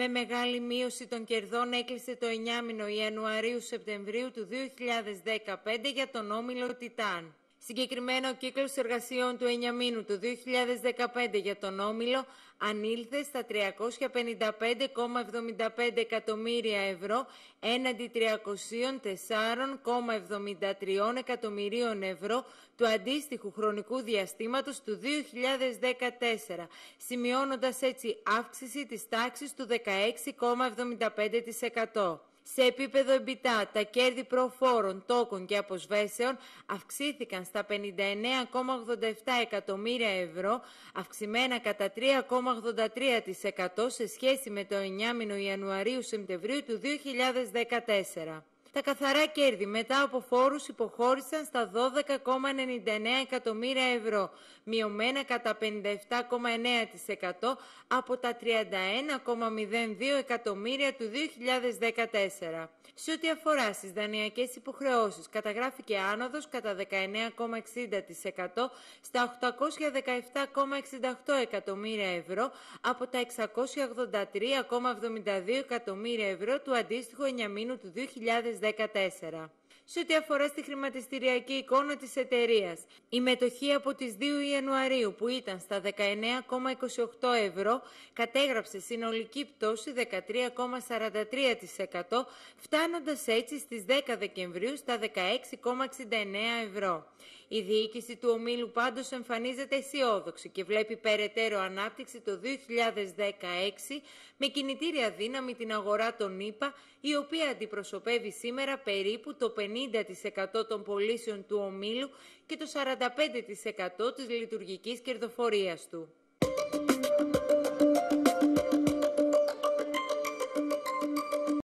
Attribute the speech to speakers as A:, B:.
A: με μεγάλη μείωση των κερδών έκλεισε το 9 Ιανουαρίου-Σεπτεμβρίου του 2015 για τον όμιλο Τιτάν. Συγκεκριμένο ο κύκλος εργασιών του 9 μήνου του 2015 για τον Όμιλο ανήλθε στα 355,75 εκατομμύρια ευρώ έναντι 304,73 εκατομμυρίων ευρώ του αντίστοιχου χρονικού διαστήματος του 2014, σημειώνοντας έτσι αύξηση της τάξης του 16,75%. Σε επίπεδο εμπιτά, τα κέρδη προφόρων, τόκων και αποσβέσεων αυξήθηκαν στα 59,87 εκατομμύρια ευρώ, αυξημένα κατά 3,83% σε σχέση με το 9 Ιανουαρίου-Σεπτεμβρίου του 2014 τα καθαρά κέρδη μετά από φόρους υποχώρησαν στα 12,99 εκατομμύρια ευρώ, μειωμένα κατά 57,9% από τα 31,02 εκατομμύρια του 2014. Σε ό,τι αφορά στις δανειακές υποχρεώσεις, καταγράφηκε άνοδος κατά 19,60% στα 817,68 εκατομμύρια ευρώ από τα 683,72 εκατομμύρια ευρώ του αντίστοιχου μήνου του 2014. 2014. Σε ό,τι αφορά στη χρηματιστηριακή εικόνα της εταιρείας, η μετοχή από τις 2 Ιανουαρίου που ήταν στα 19,28 ευρώ κατέγραψε συνολική πτώση 13,43% φτάνοντας έτσι στις 10 Δεκεμβρίου στα 16,69 ευρώ. Η διοίκηση του ομίλου πάντως εμφανίζεται αισιόδοξη και βλέπει περαιτέρω ανάπτυξη το 2016 με κινητήρια δύναμη την αγορά των ΗΠΑ, η οποία αντιπροσωπεύει σήμερα περίπου το 50% των πωλήσεων του ομίλου και το 45% της λειτουργικής κερδοφορίας του.